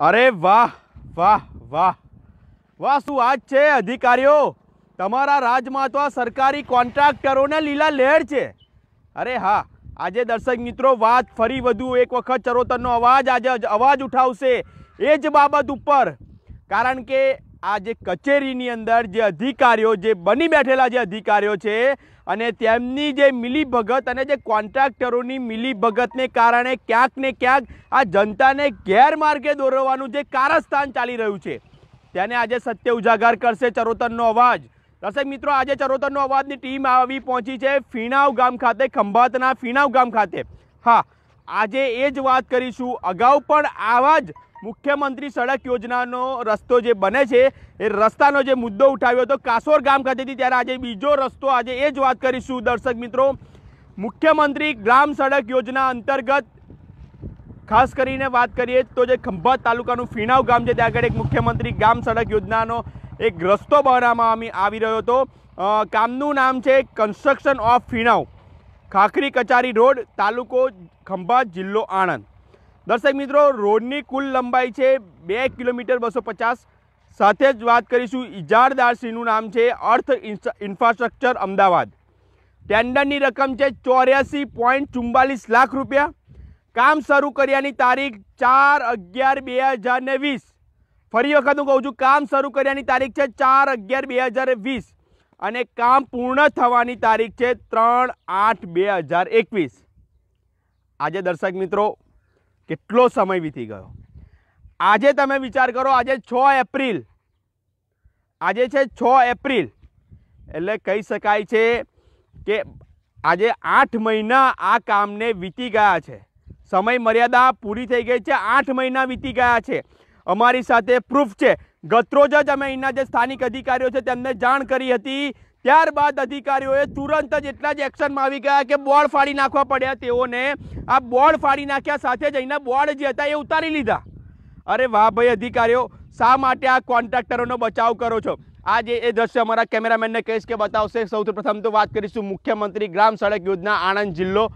અરે વાહ વાહ વાહ વાહ શું આજ છે અધિકારીઓ તમારા રાજમાં તો આ સરકારી કોન્ટ્રાક્ટરોને લીલા લહેર છે અરે હા આજે દર્શક મિત્રો વાત ફરી વધુ એક વખત ચરોતરનો અવાજ આજે અવાજ ઉઠાવશે એ જ બાબત ઉપર કારણ કે આ જે કચેરીની અંદર જે અધિકારીઓ જે બની બેઠેલા જે અધિકારીઓ છે અને તેમની જે મિલીભગત અને જે કોન્ટ્રાક્ટરોની મિલીભગતને કારણે ક્યાંક ને ક્યાંક આ જનતાને ગેરમાર્ગે દોરવાનું જે કારસ્થાન ચાલી રહ્યું છે તેને આજે સત્ય ઉજાગર કરશે ચરોતરનો અવાજ દર્શક મિત્રો આજે ચરોતરનો અવાજની ટીમ આવી પહોંચી છે ફીણાવ ગામ ખાતે ખંભાતના ફીણાવ ગામ ખાતે હા આજે એ જ વાત કરીશું અગાઉ પણ આવા જ મુખ્યમંત્રી સડક યોજનાનો રસ્તો જે બને છે એ રસ્તાનો જે મુદ્દો ઉઠાવ્યો હતો કાસોર ગામ ખાતેથી ત્યારે આજે બીજો રસ્તો આજે એ જ વાત કરીશું દર્શક મિત્રો મુખ્યમંત્રી ગ્રામ સડક યોજના અંતર્ગત ખાસ કરીને વાત કરીએ તો જે ખંભાત તાલુકાનું ફીણાવ ગામ છે ત્યાં આગળ એક મુખ્યમંત્રી ગ્રામ સડક યોજનાનો એક રસ્તો બનાવવામાં આવી રહ્યો હતો કામનું નામ છે construction of Finav Khakhari Kachari road તાલુકો ખંભાત જિલ્લો આણંદ દર્શક મિત્રો રોડની કુલ લંબાઈ છે બે કિલોમીટર બસો પચાસ સાથે જ વાત કરીશું ઇજારદારશ્રીનું નામ છે અર્થ ઇન્ફ્રાસ્ટ્રક્ચર અમદાવાદ ટેન્ડરની રકમ છે ચોર્યાસી પોઈન્ટ ચુમ્બાલીસ લાખ રૂપિયા કામ શરૂ કર્યાની તારીખ ચાર અગિયાર બે હજાર ને વીસ ફરી વખત હું કહું છું કામ શરૂ કર્યાની તારીખ છે ચાર અગિયાર બે હજાર વીસ અને કામ પૂર્ણ થવાની તારીખ છે ત્રણ આઠ બે હજાર એકવીસ આજે દર્શક મિત્રો કેટલો સમય વીતી ગયો આજે તમે વિચાર કરો આજે છ એપ્રિલ આજે છે છ એપ્રિલ એટલે કહી શકાય છે કે આજે આઠ મહિના આ કામને વીતી ગયા છે સમય મર્યાદા પૂરી થઈ ગઈ છે આઠ મહિના વીતી ગયા છે અમારી સાથે પ્રૂફ છે ગતરોજ જ અમે અહીંના જે સ્થાનિક અધિકારીઓ છે તેમને જાણ કરી હતી ત્યારબાદ અધિકારીઓએ તુરંત જ એટલા જ એક્શનમાં આવી ગયા કે બોર્ડ ફાડી નાખવા પડ્યા તેઓને આ બોર્ડ ફાડી નાખ્યા સાથે જ જઈને બોર્ડ જે હતા એ ઉતારી લીધા અરે વાહ ભાઈ અધિકારીઓ શા માટે આ કોન્ટ્રાક્ટરોનો બચાવ કરો છો આ જે એ દ્રશ્ય અમારા કેમેરામેનને કહીશ કે બતાવશે સૌથી પ્રથમ તો વાત કરીશું મુખ્યમંત્રી ગ્રામ સડક યોજના આણંદ જિલ્લો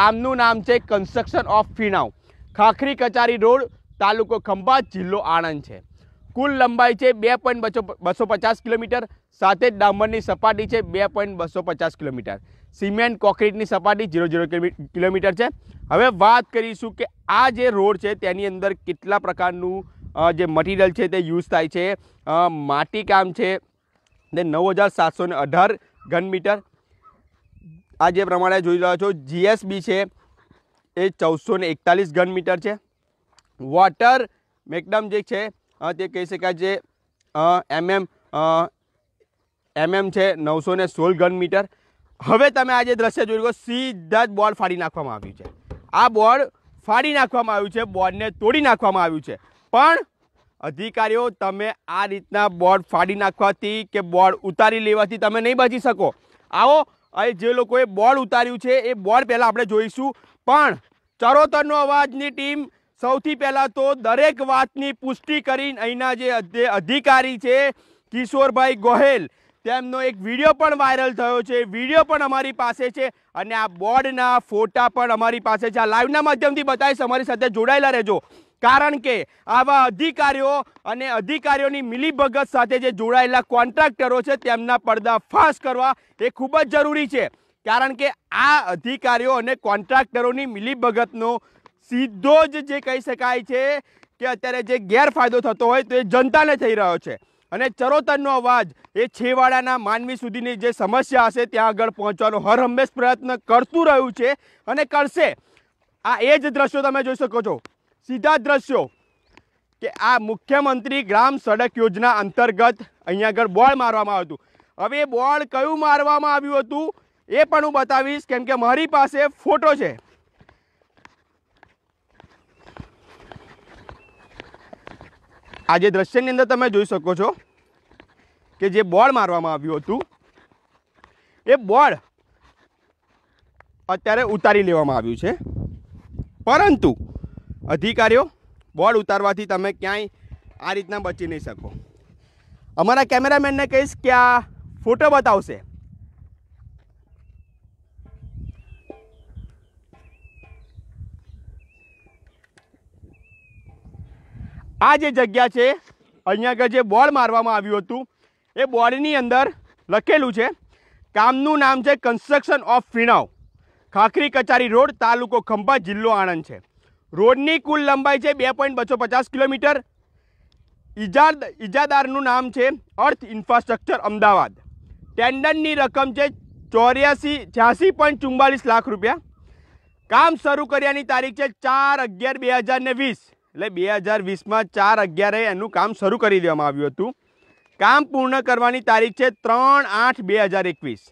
કામનું નામ છે construction of Finav Khakhari Kachari road તાલુકો ખંભાત જિલ્લો આણંદ છે કુલ લંબાઈ છે બે પોઈન્ટ બસો બસો પચાસ કિલોમીટર સાથે જ ડામરની સપાટી છે બે પોઈન્ટ બસો પચાસ કિલોમીટર સિમેન્ટ કોન્ક્રીટની સપાટી ઝીરો ઝીરો કિલોમીટર છે હવે વાત કરીશું કે આ જે રોડ છે તેની અંદર કેટલા પ્રકારનું જે મટીરિયલ છે તે યુઝ થાય છે માટીકામ છે ને નવ હજાર સાતસો ને અઢાર ઘન મીટર આ જે પ્રમાણે જોઈ રહ્યો છો જીએસબી છે એ ચૌદસો એકતાલીસ ઘન મીટર છે વોટર મેકડમ જે છે તે કહી શકાય જે એમએમ એમએમ છે નવસો ને સોળ ઘન મીટર હવે તમે આ જે દ્રશ્ય જોઈ શકો સીધા જ બોર્ડ ફાડી નાખવામાં આવ્યું છે આ બોર્ડ ફાડી નાખવામાં આવ્યું છે બોર્ડને તોડી નાખવામાં આવ્યું છે પણ અધિકારીઓ તમે આ રીતના બોર્ડ ફાડી નાખવાથી કે બોર્ડ ઉતારી લેવાથી તમે નહીં બચી શકો આવો જે લોકોએ બોર્ડ ઉતાર્યું છે એ બોર્ડ પહેલાં આપણે જોઈશું પણ ચરોતરનો અવાજની ટીમ સૌથી પહેલાં તો દરેક વાતની પુષ્ટિ કરીને અહીંના જે અધિકારી છે કિશોરભાઈ ગોહેલ તેમનો એક વિડીયો પણ વાયરલ થયો છે વિડીયો પણ અમારી પાસે છે અને આ બોર્ડના ફોટા પણ અમારી પાસે છે આ લાઈવના માધ્યમથી બતાવીશ અમારી સાથે જોડાયેલા રહેજો કારણ કે આવા અધિકારીઓ અને અધિકારીઓની મિલીભગત સાથે જે જોડાયેલા કોન્ટ્રાક્ટરો છે તેમના પડદાફાશ કરવા એ ખૂબ જ જરૂરી છે કારણ કે આ અધિકારીઓ અને કોન્ટ્રાક્ટરોની મિલીભગતનો સીધો જ જે કહી શકાય છે કે અત્યારે જે ગેરફાયદો થતો હોય તો એ જનતાને થઈ રહ્યો છે અને ચરોતરનો અવાજ એ છેવાડાના માનવી સુધીની જે સમસ્યા હશે ત્યાં આગળ પહોંચવાનો હર હંમેશ પ્રયત્ન કરતું રહ્યું છે અને કરશે આ એ જ દ્રશ્યો તમે જોઈ શકો છો સીધા દ્રશ્યો કે આ મુખ્યમંત્રી ગ્રામ સડક યોજના અંતર્ગત અહીંયા આગળ બોળ મારવામાં આવ્યું હતું હવે બોર્ડ કયું મારવામાં આવ્યું હતું એ પણ હું બતાવીશ કેમ કે મારી પાસે ફોટો છે આજે જે દ્રશ્યની અંદર તમે જોઈ શકો છો કે જે બોર્ડ મારવામાં આવ્યું હતું એ બોર્ડ અત્યારે ઉતારી લેવામાં આવ્યું છે પરંતુ અધિકારીઓ બોર્ડ ઉતારવાથી તમે ક્યાંય આ રીતના બચી નહીં શકો અમારા કેમેરામેનને કહીશ કે આ ફોટો બતાવશે આ જે જગ્યા છે અહીંયા આગળ જે બોર્ડ મારવામાં આવ્યું હતું એ બોર્ડની અંદર લખેલું છે કામનું નામ છે construction of Finav Khakhari Kachari road તાલુકો ખંભા જિલ્લો આણંદ છે રોડની કુલ લંબાઈ છે બે પોઈન્ટ બસો પચાસ કિલોમીટર ઇજા ઇજાદારનું નામ છે અર્થ ઇન્ફ્રાસ્ટ્રક્ચર અમદાવાદ ટેન્ડરની રકમ છે ચોર્યાસી છ્યાસી પોઈન્ટ ચુમ્માલીસ લાખ રૂપિયા કામ શરૂ કર્યાની તારીખ છે ચાર અગિયાર બે હજાર ને વીસ એટલે બે હજાર વીસમાં ચાર અગિયારે એનું કામ શરૂ કરી દેવામાં આવ્યું હતું કામ પૂર્ણ કરવાની તારીખ છે ત્રણ આઠ બે હજાર એકવીસ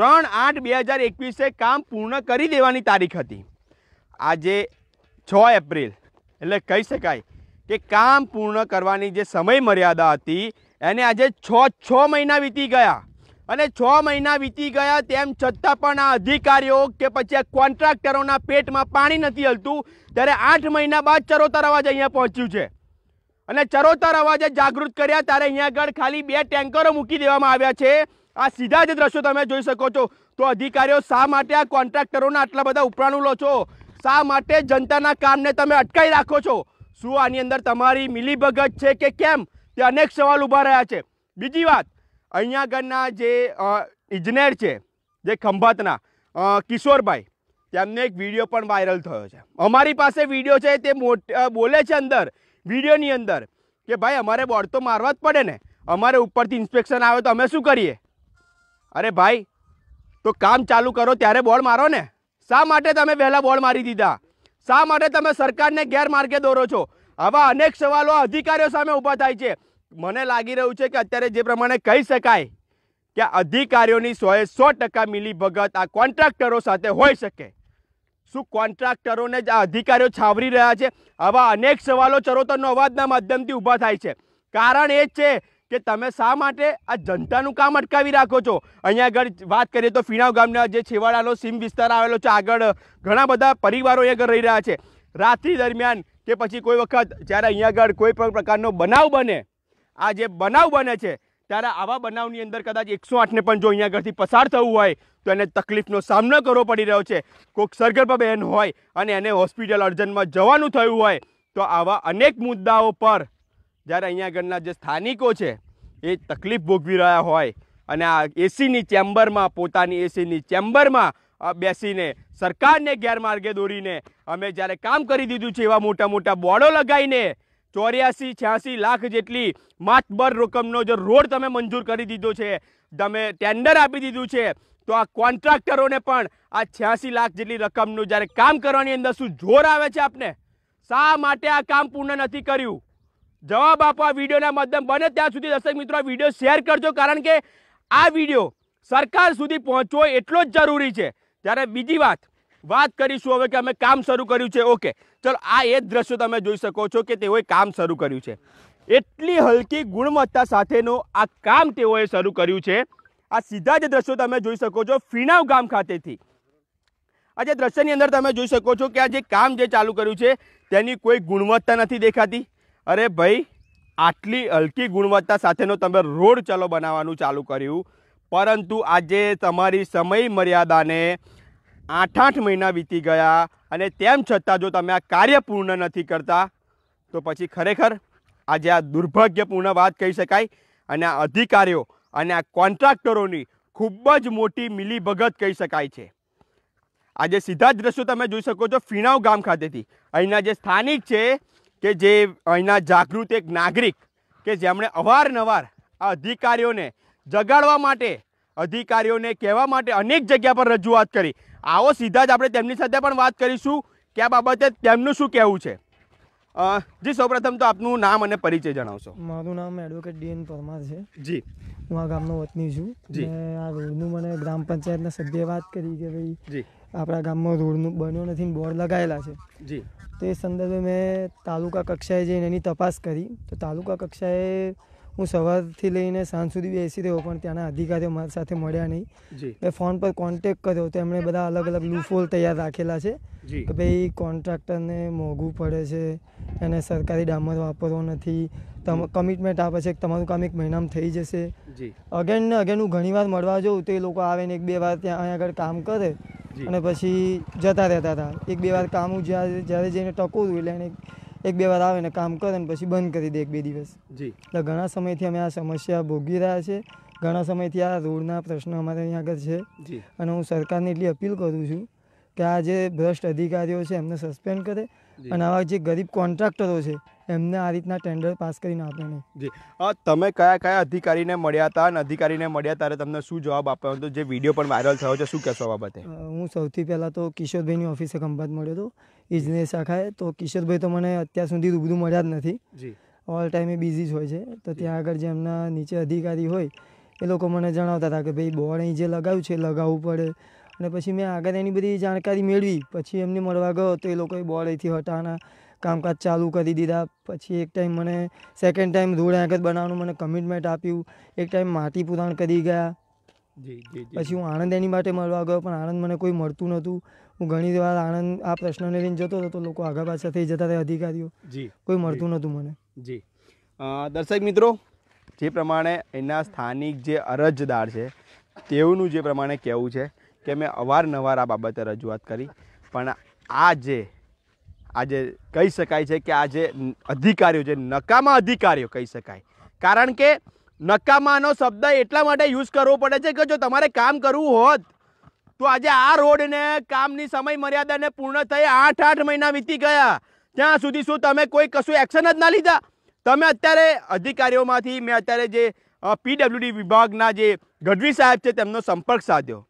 ત્રણ આઠ બે હજાર એકવીસે કામ પૂર્ણ કરી દેવાની તારીખ હતી આજે છ એપ્રિલ એટલે કહી શકાય કે કામ પૂર્ણ કરવાની જે સમય મર્યાદા હતી એને આજે છ છ મહિના વીતી ગયા અને છ મહિના વીતી ગયા તેમ છતાં પણ આ અધિકારીઓ કે પછી આ કોન્ટ્રાક્ટરોના પેટમાં પાણી નથી હલતું ત્યારે આઠ મહિના બાદ ચરોતર અવાજ અહીંયા પહોંચ્યું છે અને ચરોતર અવાજે જાગૃત કર્યા ત્યારે અહીંયા આગળ ખાલી બે ટેન્કરો મૂકી દેવામાં આવ્યા છે આ સીધા જ દ્રશ્યો તમે જોઈ શકો છો તો અધિકારીઓ શા માટે આ કોન્ટ્રાક્ટરોના આટલા બધા ઉપરાણું લો છો શા માટે જનતાના કામને તમે અટકાવી રાખો છો શું આની અંદર તમારી મિલીભગત છે કે કેમ તે અનેક સવાલ ઊભા રહ્યા છે બીજી વાત અહીંયા આગળના જે ઇજનેર છે જે ખંભાતના કિશોરભાઈ તેમને એક વિડીયો પણ વાયરલ થયો છે અમારી પાસે વિડીયો છે તે બોલે છે અંદર વિડીયોની અંદર કે ભાઈ અમારે બોર્ડ તો મારવા જ પડે ને અમારે ઉપરથી ઇન્સ્પેક્શન આવે તો અમે શું કરીએ અરે ભાઈ તો કામ ચાલુ કરો ત્યારે બોર્ડ મારો ને શા માટે તમે વહેલા બોર્ડ મારી દીધા શા માટે તમે સરકારને ગેરમાર્ગે દોરો છો આવા અનેક સવાલો અધિકારીઓ સામે ઊભા થાય છે મને લાગી રહ્યું છે કે અત્યારે જે પ્રમાણે કહી શકાય કે અધિકારીઓની સોએ સો ટકા મિલીભગત આ કોન્ટ્રાક્ટરો સાથે હોઈ શકે શું કોન્ટ્રાક્ટરોને જ આ અધિકારીઓ છાવરી રહ્યા છે આવા અનેક સવાલો ચરોતરનો અવાજના માધ્યમથી ઊભા થાય છે કારણ એ જ છે કે તમે શા માટે આ જનતાનું કામ અટકાવી રાખો છો અહીંયા આગળ વાત કરીએ તો ફીણાવ ગામના જે છેવાડાનો સીમ વિસ્તાર આવેલો છે આગળ ઘણા બધા પરિવારો અહીંયા આગળ રહી રહ્યા છે રાત્રિ દરમિયાન કે પછી કોઈ વખત જ્યારે અહીંયા આગળ કોઈ પણ પ્રકારનો બનાવ બને આ જે બનાવ બને છે ત્યારે આવા બનાવની અંદર કદાચ એકસો આઠને પણ જો અહીંયા ઘરથી પસાર થવું હોય તો એને તકલીફનો સામનો કરવો પડી રહ્યો છે કોઈક સરગર્ભા બહેન હોય અને એને હોસ્પિટલ અર્જન્ટમાં જવાનું થયું હોય તો આવા અનેક મુદ્દાઓ પર જ્યારે અહીંયા આગળના જે સ્થાનિકો છે એ તકલીફ ભોગવી રહ્યા હોય અને આ એસીની ચેમ્બરમાં પોતાની એસીની ચેમ્બરમાં બેસીને સરકારને ગેરમાર્ગે દોરીને અમે જ્યારે કામ કરી દીધું છે એવા મોટા મોટા બોર્ડો લગાવીને ચોર્યાસી છ્યાસી લાખ જેટલી માતબર રકમનો જે રોડ તમે મંજૂર કરી દીધો છે તમે ટેન્ડર આપી દીધું છે તો આ કોન્ટ્રાક્ટરોને પણ આ છ્યાસી લાખ જેટલી રકમનું જ્યારે કામ કરવાની અંદર શું જોર આવે છે આપને શા માટે આ કામ પૂર્ણ નથી કર્યું જવાબ આપો આ વિડીયોના માધ્યમ બને ત્યાં સુધી દર્શક મિત્રો વિડીયો શેર કરજો કારણ કે આ વિડીયો સરકાર સુધી પહોંચવો એટલો જ જરૂરી છે ત્યારે બીજી વાત વાત કરીશું હવે કે અમે કામ શરૂ કર્યું છે ઓકે ચલો આ એ જ દ્રશ્યો તમે જોઈ શકો છો કે તેઓએ કામ શરૂ કર્યું છે એટલી હલકી ગુણવત્તા સાથેનું આ કામ તેઓએ શરૂ કર્યું છે આ સીધા જ દ્રશ્યો તમે જોઈ શકો છો ફીણાવ ગામ ખાતેથી આ જે દ્રશ્યની અંદર તમે જોઈ શકો છો કે આ જે કામ જે ચાલુ કર્યું છે તેની કોઈ ગુણવત્તા નથી દેખાતી અરે ભાઈ આટલી હલકી ગુણવત્તા સાથેનો તમે રોડ ચલો બનાવવાનું ચાલુ કર્યું પરંતુ આજે તમારી સમય મર્યાદાને આઠ આઠ મહિના વીતી ગયા અને તેમ છતાં જો તમે આ કાર્ય પૂર્ણ નથી કરતા તો પછી ખરેખર આજે આ દુર્ભાગ્યપૂર્ણ વાત કહી શકાય અને આ અધિકારીઓ અને આ કોન્ટ્રાક્ટરોની ખૂબ જ મોટી મિલીભગત કહી શકાય છે આજે સીધા જ દ્રશ્યો તમે જોઈ શકો છો ફીણાવ ગામ ખાતેથી અહીંના જે સ્થાનિક છે કે જે અહીંના જાગૃત એક નાગરિક કે જેમણે અવારનવાર આ અધિકારીઓને જગાડવા માટે અધિકારીઓને કહેવા માટે અનેક જગ્યા પર રજૂઆત કરી આવો સીધા જ આપણે તેમની સાથે પણ વાત કરીશું કે આ બાબતે તેમનું શું કહેવું છે જી સૌપ્રથમ તો આપનું નામ અને પરિચય જણાવશો મારું નામ એડવોકેટ ડીએન પરમાર છે જી હું આ ગામનો વતની છું જી આ રોડનું મને ગ્રામ પંચાયતના સભ્યે વાત કરી કે ભાઈ જી આપણા ગામમાં રોડનું બન્યો નથી બોર્ડ લગાવેલા છે જી તો એ સંદર્ભે મેં તાલુકા કક્ષાએ જઈને એની તપાસ કરી તો તાલુકા કક્ષાએ હું સવારથી લઈને સાંજ સુધી બેસી રહ્યો પણ ત્યાંના અધિકારીઓ મારી સાથે મળ્યા નહીં મેં ફોન પર કોન્ટેક કર્યો તો એમણે બધા અલગ અલગ લૂફોલ તૈયાર રાખેલા છે કે ભાઈ કોન્ટ્રાક્ટરને મોંઘું પડે છે એને સરકારી ડામર વાપરવો નથી તમ કમિટમેન્ટ આપે છે કે તમારું કામ એક મહિનામાં થઈ જશે અગેન ને અગેન હું ઘણીવાર મળવા જઉં તો એ લોકો આવે ને એક બે વાર ત્યાં અહીંયા આગળ કામ કરે અને પછી જતા રહેતા હતા એક બે વાર કામ હું જ્યારે જ્યારે જઈને ટકું એટલે એને એક બે વાર આવે ને કામ કરે ને પછી બંધ કરી દે એક બે દિવસ જી એટલે ઘણા સમયથી અમે આ સમસ્યા ભોગવી રહ્યા છે ઘણા સમયથી આ રોડના પ્રશ્ન અમારે અહીં આગળ છે અને હું સરકારને એટલી અપીલ કરું છું કે આ જે ભ્રષ્ટ અધિકારીઓ છે એમને સસ્પેન્ડ કરે અને આવા જે ગરીબ કોન્ટ્રાક્ટરો છે એમને આ રીતના ટેન્ડર પાસ કરીને આપે નહીં જી તમે કયા કયા અધિકારીને મળ્યા હતા અને અધિકારીને મળ્યા ત્યારે તમને શું જવાબ આપ્યો હતો જે વિડીયો પણ વાયરલ થયો છે શું કહેશો બાબતે હું સૌથી પહેલાં તો કિશોરભાઈની ઓફિસે ખંભાત મળ્યો હતો ઇજનેર શાખાએ તો કિશોરભાઈ તો મને અત્યાર સુધી રૂબરૂ મળ્યા જ નથી ઓલ ટાઈમ એ બિઝી જ હોય છે તો ત્યાં આગળ જે એમના નીચે અધિકારી હોય એ લોકો મને જણાવતા હતા કે ભાઈ બોર્ડ અહીં જે લગાવ્યું છે લગાવવું પડે અને પછી મેં આગળ એની બધી જાણકારી મેળવી પછી એમને મળવા ગયો તો એ લોકોએ બોર્ડ અહીંથી હટાવવાના કામકાજ ચાલુ કરી દીધા પછી એક ટાઈમ મને સેકન્ડ ટાઈમ રોડ આગળ બનાવવાનું મને કમિટમેન્ટ આપ્યું એક ટાઈમ માટી પુરાણ કરી ગયા પછી હું આણંદ એની માટે મળવા ગયો પણ આણંદ મને કોઈ મળતું નહોતું હું ઘણી વાર આણંદ આ પ્રશ્નને લઈને જતો હતો તો લોકો આગા પાછા થઈ જતા હતા અધિકારીઓ જી કોઈ મળતું નહોતું મને જી દર્શક મિત્રો જે પ્રમાણે એના સ્થાનિક જે અરજદાર છે તેઓનું જે પ્રમાણે કહેવું છે કે મેં અવારનવાર આ બાબતે રજૂઆત કરી પણ આ જે આજે કહી શકાય છે કે આ જે અધિકારીઓ જે નકામા અધિકારીઓ કહી શકાય કારણ કે નકામાનો શબ્દ એટલા માટે યુઝ કરવો પડે છે કે જો તમારે કામ કરવું હોત તો આજે આ રોડને કામની સમય મર્યાદાને પૂર્ણ થઈ આઠ આઠ મહિના વીતી ગયા ત્યાં સુધી શું તમે કોઈ કશું એક્શન જ ના લીધા તમે અત્યારે અધિકારીઓમાંથી મેં અત્યારે જે પીડબ્લ્યુડી વિભાગના જે ગઢવી સાહેબ છે તેમનો સંપર્ક સાધ્યો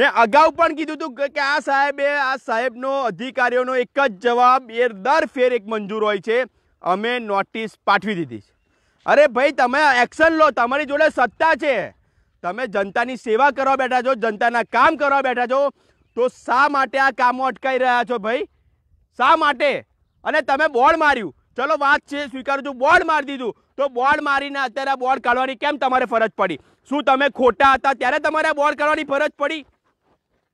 મેં અગાઉ પણ કીધું હતું કે આ સાહેબે આ સાહેબનો અધિકારીઓનો એક જ જવાબ એ દર ફેર એક મંજૂર હોય છે અમે નોટિસ પાઠવી દીધી છે અરે ભાઈ તમે એક્શન લો તમારી જોડે સત્તા છે તમે જનતાની સેવા કરવા બેઠા છો જનતાના કામ કરવા બેઠા છો તો શા માટે આ કામો અટકાઈ રહ્યા છો ભાઈ શા માટે અને તમે બોર્ડ માર્યું ચલો વાત છે સ્વીકારું છું બોર્ડ મારી દીધું તો બોર્ડ મારીને અત્યારે આ બોર્ડ કાઢવાની કેમ તમારે ફરજ પડી શું તમે ખોટા હતા ત્યારે તમારે બોર્ડ કાઢવાની ફરજ પડી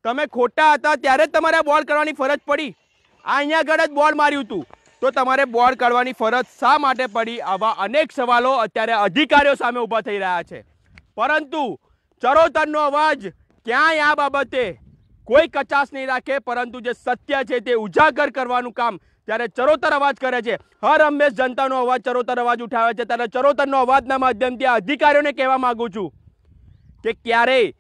તમે ખોટા હતા ત્યારે જ તમારે બોર્ડ કાઢવાની ફરજ પડી આ અહીંયા આગળ જ બોર્ડ માર્યું હતું તો તમારે બોર્ડ કાઢવાની ફરજ શા માટે પડી આવા અનેક સવાલો અત્યારે અધિકારીઓ સામે ઊભા થઈ રહ્યા છે પરંતુ ચરોતરનો અવાજ ક્યાંય આ બાબતે કોઈ કચાશ નહીં રાખે પરંતુ જે સત્ય છે તે ઉજાગર કરવાનું કામ ત્યારે ચરોતર અવાજ કરે છે હર હંમેશ જનતાનો અવાજ ચરોતર અવાજ ઉઠાવે છે ત્યારે ચરોતરનો અવાજના માધ્યમથી આ અધિકારીઓને કહેવા માંગુ છું કે ક્યારેય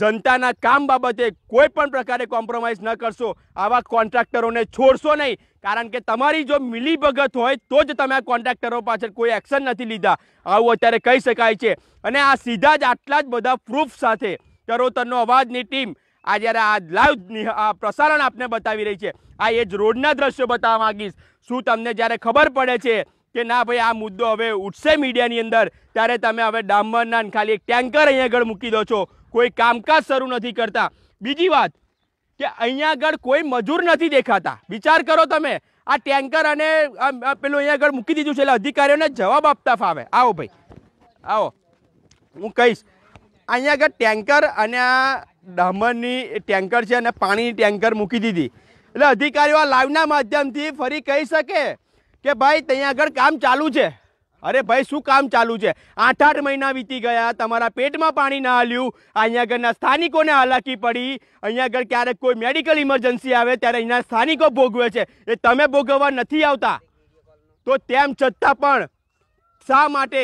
જનતાના કામ બાબતે કોઈ પણ પ્રકારે કોમ્પ્રોમાઇઝ ન કરશો આવા કોન્ટ્રાક્ટરોને છોડશો નહીં કારણ કે તમારી જો મિલીભગત હોય તો જ તમે આ કોન્ટ્રાક્ટરો પાછળ કોઈ એક્શન નથી લીધા આવું અત્યારે કહી શકાય છે અને આ સીધા જ આટલા જ બધા પ્રૂફ સાથે તરોતરનો અવાજની ટીમ આ જ્યારે આ લાઈવ પ્રસારણ આપને બતાવી રહી છે આ એ જ રોડના દ્રશ્યો બતાવવા માગીશ શું તમને જ્યારે ખબર પડે છે કે ના ભાઈ આ મુદ્દો હવે ઉઠશે મીડિયાની અંદર ત્યારે તમે હવે ડામરના ખાલી એક ટેન્કર અહીંયા આગળ મૂકી દો છો કોઈ કામકાજ શરૂ નથી કરતા બીજી વાત કે અહીંયા આગળ કોઈ મજૂર નથી દેખાતા વિચાર કરો તમે આ ટેન્કર અને પેલું અહીંયા આગળ મૂકી દીધું છે એટલે અધિકારીઓને જવાબ આપતા ફાવે આવો ભાઈ આવો હું કહીશ અહીંયા આગળ ટેન્કર અને આ ડામરની ટેન્કર છે અને પાણીની ટેન્કર મૂકી દીધી એટલે અધિકારીઓ આ લાઈવના માધ્યમથી ફરી કહી શકે કે ભાઈ ત્યાં આગળ કામ ચાલુ છે અરે ભાઈ શું કામ ચાલુ છે આઠ આઠ મહિના વીતી ગયા તમારા પેટમાં પાણી ના હાલ્યું અહીંયા આગળના સ્થાનિકોને હાલાકી પડી અહીંયા આગળ ક્યારેક કોઈ મેડિકલ ઇમરજન્સી આવે ત્યારે અહીંયા સ્થાનિકો ભોગવે છે એ તમે ભોગવવા નથી આવતા તો તેમ છતાં પણ શા માટે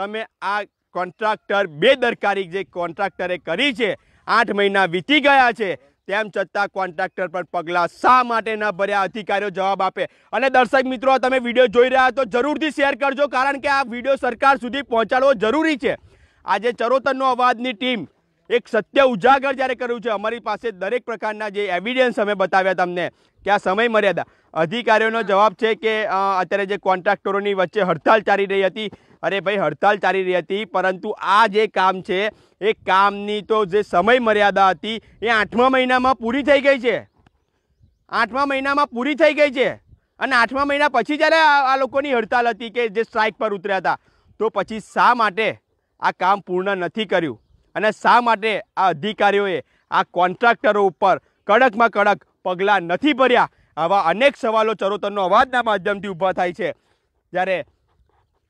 તમે આ કોન્ટ્રાક્ટર બેદરકારી જે કોન્ટ્રાક્ટરે કરી છે આઠ મહિના વીતી ગયા છે તેમ છતાં કોન્ટ્રાક્ટર પર પગલાં શા માટે ન ભર્યા અધિકારીઓ જવાબ આપે અને દર્શક મિત્રો તમે વિડીયો જોઈ રહ્યા તો જરૂરથી શેર કરજો કારણ કે આ વિડીયો સરકાર સુધી પહોંચાડવો જરૂરી છે આજે ચરોતરનો અવાજની ટીમ એક સત્ય ઉજાગર જ્યારે કર્યું છે અમારી પાસે દરેક પ્રકારના જે એવિડન્સ અમે બતાવ્યા તમને કે આ સમય મર્યાદા અધિકારીઓનો જવાબ છે કે અત્યારે જે કોન્ટ્રાક્ટરોની વચ્ચે હડતાલ ચાલી રહી હતી અરે ભાઈ હડતાલ ચાલી રહી હતી પરંતુ આ જે કામ છે એ કામની તો જે સમય મર્યાદા હતી એ આઠમા મહિનામાં પૂરી થઈ ગઈ છે આઠમા મહિનામાં પૂરી થઈ ગઈ છે અને આઠમા મહિના પછી જ્યારે આ લોકોની હડતાલ હતી કે જે સ્ટ્રાઇક પર ઉતર્યા હતા તો પછી શા માટે આ કામ પૂર્ણ નથી કર્યું અને શા માટે આ અધિકારીઓએ આ કોન્ટ્રાક્ટરો ઉપર કડકમાં કડક પગલાં નથી ભર્યા આવા અનેક સવાલો ચરોતરનો અવાજના માધ્યમથી ઊભા થાય છે જ્યારે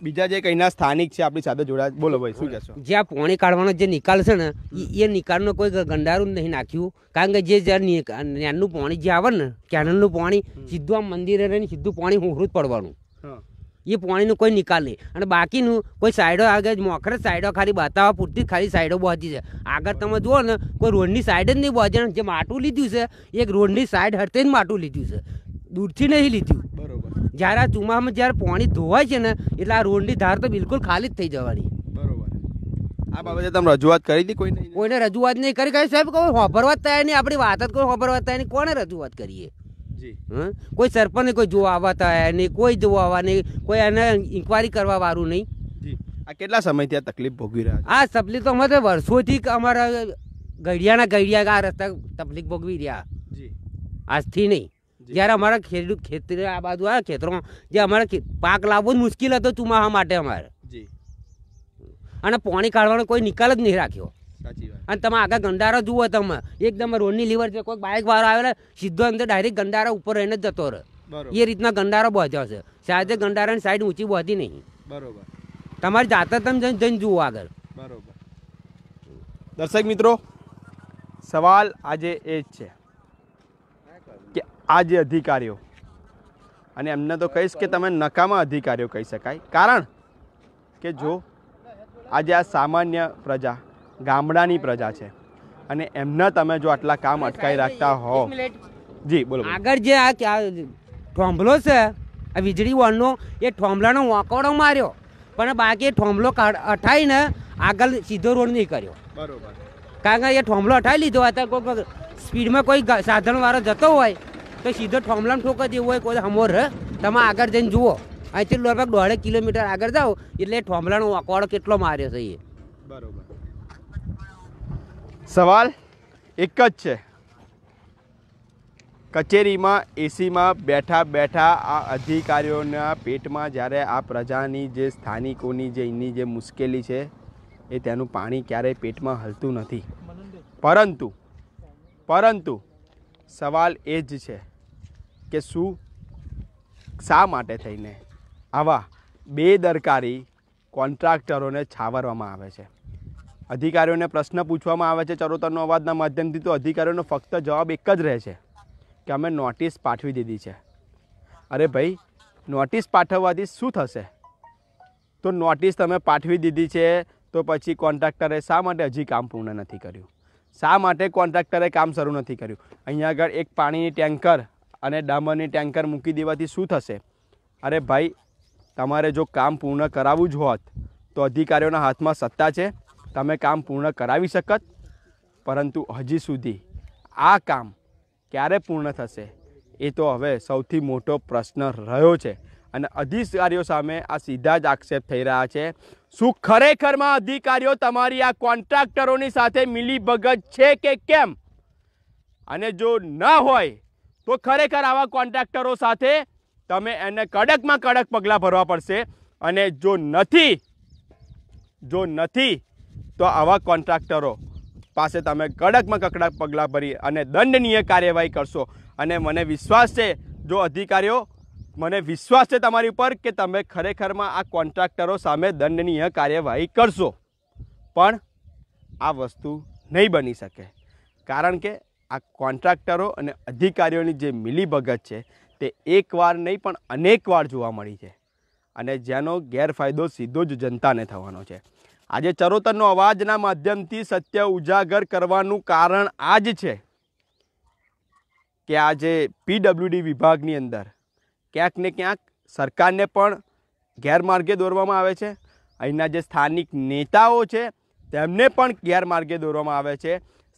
બીજા જે કઈના સ્થાનિક છે આપણી સાથે જોડા બોલો ભાઈ શું કહેશો જ્યાં પોણી કાઢવાનો જે નિકાલ છે ને એ નિકાલનો કોઈ ગંડારું નહીં નાખ્યું કારણ કે જે જ્યાંનું પાણી જે આવે ને કેનલનું પાણી સીધું આમ મંદિરે રહીને સીધું પાણી હુંહરું પડવાનું એ પાણીનો કોઈ નિકાલ નહીં અને બાકીનું કોઈ સાઈડો આગળ જ મોખરે સાઈડો ખાલી બતાવવા પૂરતી ખાલી સાઈડો બહોતી છે આગળ તમે જુઓ ને કોઈ રોડની સાઈડ જ નહીં બહોતી જે માટું લીધું છે એક રોડની સાઈડ હરતે જ માટું લીધું છે દૂરથી નહીં લીધું બરોબર જ્યારે આ ચોમાસામાં જ્યારે પાણી ધોવાય છે ને એટલે આ રોડની ધાર તો બિલકુલ ખાલી જ થઈ જવાની બરોબર આ બાબતે તમે રજૂઆત કરી હતી કોઈને રજૂઆત નહીં કરી કઈ સાહેબ કોઈ હોભરવા તૈયાર નહીં આપણી વાત જ કોઈ હોભરવા તૈયાર નહીં કોને રજૂઆત કરીએ કોઈ સરપંચ કોઈ જોવા આવતા નહીં કોઈ જોવા આવવા નહીં કોઈ એને ઇન્કવાયરી કરવા નહીં આ કેટલા સમયથી આ તકલીફ ભોગવી રહ્યા આ તકલીફ તો અમે વર્ષોથી અમારા ગઢિયાના ગઢિયા આ રસ્તા તકલીફ ભોગવી રહ્યા આજથી નહીં જ્યારે અમારા ખેડૂત ખેતર આ બાજુ આ ખેતરો જે અમારે પાક લાવવો જ મુશ્કેલ હતો ચુમાહા માટે અમારે અને પાણી કાઢવાનો કોઈ નિકાલ જ નહીં રાખ્યો અને તમે આગળ ગંડારો જુઓ તમે એકદમ રોડની લીવર છે કોઈક બાઇક વાળો આવેલો સીધો અંદર ડાયરેક્ટ ગંડારો ઉપર રહીને જતો રહે એ રીતના ગંડારો બોધ્યો છે સાહેબ ગંડારાની સાઈડ ઊંચી બોધી નહીં બરોબર તમારી જાતે તમે જઈને જુઓ આગળ બરોબર દર્શક મિત્રો સવાલ આજે એ જ છે આ જે અધિકારીઓ અને એમને તો કહીશ કે તમે નકામા અધિકારીઓ કહી શકાય કારણ કે જો આજે આ સામાન્ય પ્રજા ગામડાની પ્રજા છે અને એમના તમે જો આટલા કામ અટકાવી રાખતા હો જી બોલો આગળ જે આ ઠોંભલો છે આ વીજળી વોલનો એ ઠોંભલાનો વાંકોડો માર્યો પણ બાકી ઠોંભલો અઠાઈને આગળ સીધો રોડ નહીં કર્યો બરોબર કારણ કે એ ઠોંભલો અઠાઈ લીધો અત્યારે કોઈ સ્પીડમાં કોઈ સાધનવાળો જતો હોય તો સીધો ઠોમલામ જ જેવું હોય કોઈ હમોર તમે આગળ જઈને જુઓ અહીંથી લગભગ દોઢેક કિલોમીટર આગળ જાઓ એટલે ઠોમલાનો વાકોડ કેટલો માર્યો છે એ બરોબર સવાલ એક જ છે કચેરીમાં એસીમાં બેઠા બેઠા આ અધિકારીઓના પેટમાં જ્યારે આ પ્રજાની જે સ્થાનિકોની જે એની જે મુશ્કેલી છે એ તેનું પાણી ક્યારેય પેટમાં હલતું નથી પરંતુ પરંતુ સવાલ એ જ છે કે શું શા માટે થઈને આવા બેદરકારી કોન્ટ્રાક્ટરોને છાવરવામાં આવે છે અધિકારીઓને પ્રશ્ન પૂછવામાં આવે છે ચરોતરનો અવાજના માધ્યમથી તો અધિકારીઓનો ફક્ત જવાબ એક જ રહે છે કે અમે નોટિસ પાઠવી દીધી છે અરે ભાઈ નોટિસ પાઠવવાથી શું થશે તો નોટિસ તમે પાઠવી દીધી છે તો પછી કોન્ટ્રાક્ટરે શા માટે હજી કામ પૂર્ણ નથી કર્યું શા માટે કોન્ટ્રાક્ટરે કામ શરૂ નથી કર્યું અહીંયા આગળ એક પાણીની ટેન્કર અને ડામરની ટેન્કર મૂકી દેવાથી શું થશે અરે ભાઈ તમારે જો કામ પૂર્ણ કરાવવું જ હોત તો અધિકારીઓના હાથમાં સત્તા છે તમે કામ પૂર્ણ કરાવી શકત પરંતુ હજી સુધી આ કામ ક્યારે પૂર્ણ થશે એ તો હવે સૌથી મોટો પ્રશ્ન રહ્યો છે અને અધિકારીઓ સામે આ સીધા જ આક્ષેપ થઈ રહ્યા છે શું ખરેખરમાં અધિકારીઓ તમારી આ કોન્ટ્રાક્ટરોની સાથે મિલીભગત છે કે કેમ અને જો ન હોય તો ખરેખર આવા કોન્ટ્રાક્ટરો સાથે તમે એને કડકમાં કડક પગલાં ભરવા પડશે અને જો નથી જો નથી તો આવા કોન્ટ્રાક્ટરો પાસે તમે કડકમાં કડક પગલાં ભરી અને દંડનીય કાર્યવાહી કરશો અને મને વિશ્વાસ છે જો અધિકારીઓ મને વિશ્વાસ છે તમારી ઉપર કે તમે ખરેખરમાં આ કોન્ટ્રાક્ટરો સામે દંડનીય કાર્યવાહી કરશો પણ આ વસ્તુ નહીં બની શકે કારણ કે આ કોન્ટ્રાક્ટરો અને અધિકારીઓની જે મિલીભગત છે તે એકવાર નહીં પણ અનેકવાર જોવા મળી છે અને જેનો ગેરફાયદો સીધો જ જનતાને થવાનો છે આજે ચરોતરનો અવાજના માધ્યમથી સત્ય ઉજાગર કરવાનું કારણ આ જ છે કે આજે પીડબ્લ્યુડી વિભાગની અંદર ક્યાંક ને ક્યાંક સરકારને પણ ગેરમાર્ગે દોરવામાં આવે છે અહીંના જે સ્થાનિક નેતાઓ છે તેમને પણ ગેરમાર્ગે દોરવામાં આવે છે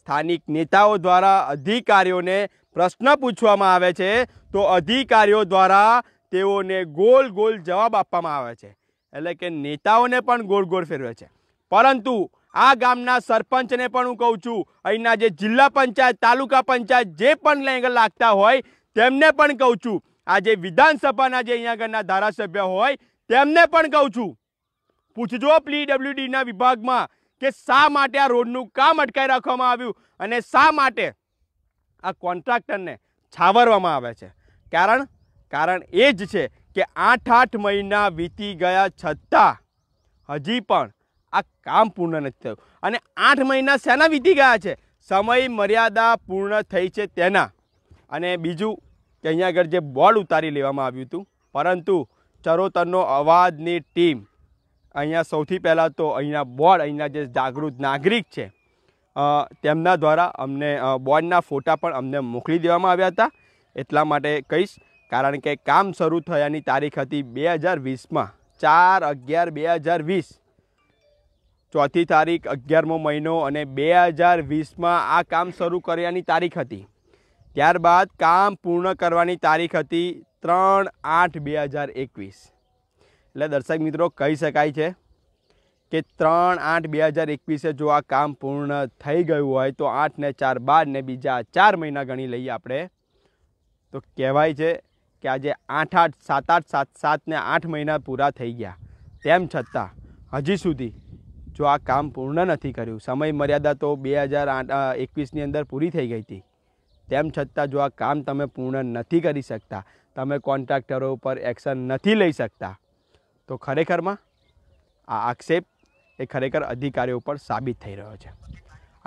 સ્થાનિક નેતાઓ દ્વારા અધિકારીઓને પ્રશ્ન પૂછવામાં આવે છે તો અધિકારીઓ દ્વારા તેઓને ગોલ ગોલ જવાબ આપવામાં આવે છે એટલે કે નેતાઓને પણ ગોળ ગોળ ફેરવે છે પરંતુ આ ગામના સરપંચને પણ હું કહું છું અહીંના જે જિલ્લા પંચાયત તાલુકા પંચાયત જે પણ આગળ લાગતા હોય તેમને પણ કહું છું આ જે વિધાનસભાના જે અહીંયા આગળના ધારાસભ્ય હોય તેમને પણ કહું છું પૂછજો પ્લી ડબલ્યુડીના વિભાગમાં કે શા માટે આ રોડનું કામ અટકાવી રાખવામાં આવ્યું અને શા માટે આ કોન્ટ્રાક્ટરને છાવરવામાં આવે છે કારણ કારણ એ જ છે કે આઠ આઠ મહિના વીતી ગયા છતાં હજી પણ આ કામ પૂર્ણ નથી થયું અને આઠ મહિના શેના વીતી ગયા છે સમય મર્યાદા પૂર્ણ થઈ છે તેના અને બીજું કે અહીંયા આગળ જે બોર્ડ ઉતારી લેવામાં આવ્યું હતું પરંતુ ચરોતરનો અવાજની ટીમ અહીંયા સૌથી પહેલાં તો અહીંના બોર્ડ અહીંના જે જાગૃત નાગરિક છે તેમના દ્વારા અમને બોર્ડના ફોટા પણ અમને મોકલી દેવામાં આવ્યા હતા એટલા માટે કહીશ કારણ કે કામ શરૂ થયાની તારીખ હતી બે હજાર વીસમાં ચાર અગિયાર બે હજાર વીસ ચોથી તારીખ અગિયારમો મહિનો અને બે હજાર વીસમાં આ કામ શરૂ કર્યાની તારીખ હતી ત્યારબાદ કામ પૂર્ણ કરવાની તારીખ હતી ત્રણ આઠ બે હજાર એકવીસ એટલે દર્શક મિત્રો કહી શકાય છે કે ત્રણ આઠ બે હજાર એકવીસે જો આ કામ પૂર્ણ થઈ ગયું હોય તો આઠને ચાર બાર ને બીજા ચાર મહિના ગણી લઈએ આપણે તો કહેવાય છે કે આજે આઠ આઠ સાત આઠ સાત સાતને આઠ મહિના પૂરા થઈ ગયા તેમ છતાં હજી સુધી જો આ કામ પૂર્ણ નથી કર્યું સમય મર્યાદા તો બે હજાર આઠ એકવીસની અંદર પૂરી થઈ ગઈ હતી તેમ છતાં જો આ કામ તમે પૂર્ણ નથી કરી શકતા તમે કોન્ટ્રાક્ટરો ઉપર એક્શન નથી લઈ શકતા તો ખરેખરમાં આ આક્ષેપ એ ખરેખર અધિકારીઓ ઉપર સાબિત થઈ રહ્યો છે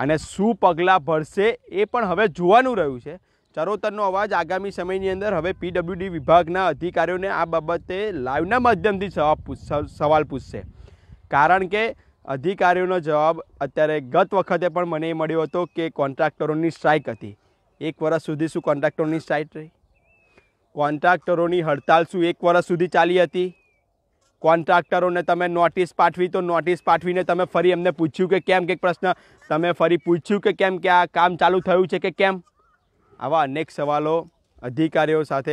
અને શું પગલાં ભરશે એ પણ હવે જોવાનું રહ્યું છે ચરોતરનો અવાજ આગામી સમયની અંદર હવે પીડબ્લ્યુડી વિભાગના અધિકારીઓને આ બાબતે લાઈવના માધ્યમથી સવાલ પૂછશે કારણ કે અધિકારીઓનો જવાબ અત્યારે ગત વખતે પણ મને એ મળ્યો હતો કે કોન્ટ્રાક્ટરોની સ્ટ્રાઇક હતી એક વર્ષ સુધી શું કોન્ટ્રાક્ટરોની સ્ટ્રાઇક રહી કોન્ટ્રાક્ટરોની હડતાલ શું એક વર્ષ સુધી ચાલી હતી કોન્ટ્રાક્ટરોને તમે નોટિસ પાઠવી તો નોટિસ પાઠવીને તમે ફરી એમને પૂછ્યું કે કેમ કે પ્રશ્ન તમે ફરી પૂછ્યું કે કેમ કે આ કામ ચાલુ થયું છે કે કેમ આવા અનેક સવાલો અધિકારીઓ સાથે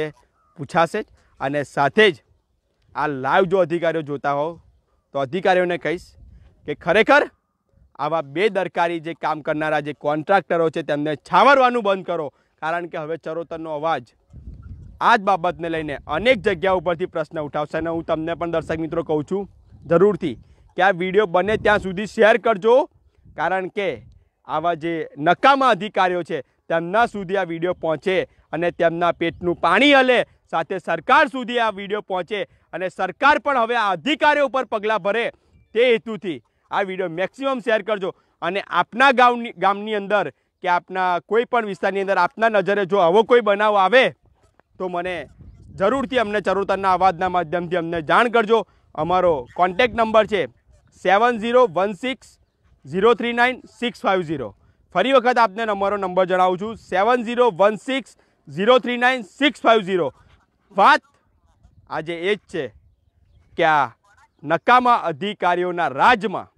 પૂછાશે જ અને સાથે જ આ લાઈવ જો અધિકારીઓ જોતા હોવ તો અધિકારીઓને કહીશ કે ખરેખર આવા બે દરકારી જે કામ કરનારા જે કોન્ટ્રાક્ટરો છે તેમને છાવરવાનું બંધ કરો કારણ કે હવે ચરોતરનો અવાજ આ જ બાબતને લઈને અનેક જગ્યા ઉપરથી પ્રશ્ન ઉઠાવશે અને હું તમને પણ દર્શક મિત્રો કહું છું જરૂરથી કે આ વિડીયો બને ત્યાં સુધી શેર કરજો કારણ કે આવા જે નકામા અધિકારીઓ છે તેમના સુધી આ વિડીયો પહોંચે અને તેમના પેટનું પાણી હલે સાથે સરકાર સુધી આ વિડીયો પહોંચે અને સરકાર પણ હવે આ અધિકારીઓ ઉપર પગલાં ભરે તે હેતુથી આ વિડીયો મેક્સિમમ શેર કરજો અને આપના ગામની ગામની અંદર કે આપના કોઈ પણ વિસ્તારની અંદર આપના નજરે જો આવો કોઈ બનાવ આવે તો મને જરૂરથી અમને ચરોતરના અવાજના માધ્યમથી અમને જાણ કરજો અમારો કોન્ટેક નંબર છે seven zero one six zero three nine six five zero ફરી વખત આપને અમારો નંબર જણાવું છું seven zero one six zero three nine six five zero વાત આજે એ જ છે કે આ નકામા અધિકારીઓના રાજમાં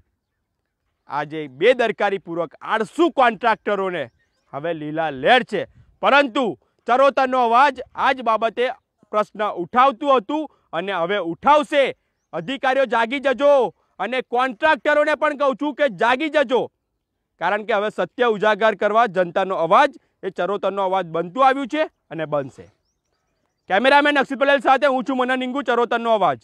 આજે બેદરકારીપૂર્વક આળસુ કોન્ટ્રાક્ટરોને હવે લીલા લેર છે પરંતુ ચરોતરનો અવાજ આ જ બાબતે પ્રશ્ન ઉઠાવતું હતું અને હવે ઉઠાવશે અધિકારીઓ જાગી જજો અને કોન્ટ્રાક્ટરોને પણ કહું છું કે જાગી જજો કારણ કે હવે સત્ય ઉજાગર કરવા જનતાનો અવાજ એ ચરોતરનો અવાજ બનતું આવ્યું છે અને બનશે કેમેરામેન અક્ષિત પટેલ સાથે હું છું મનન ઇંગુ ચરોતરનો અવાજ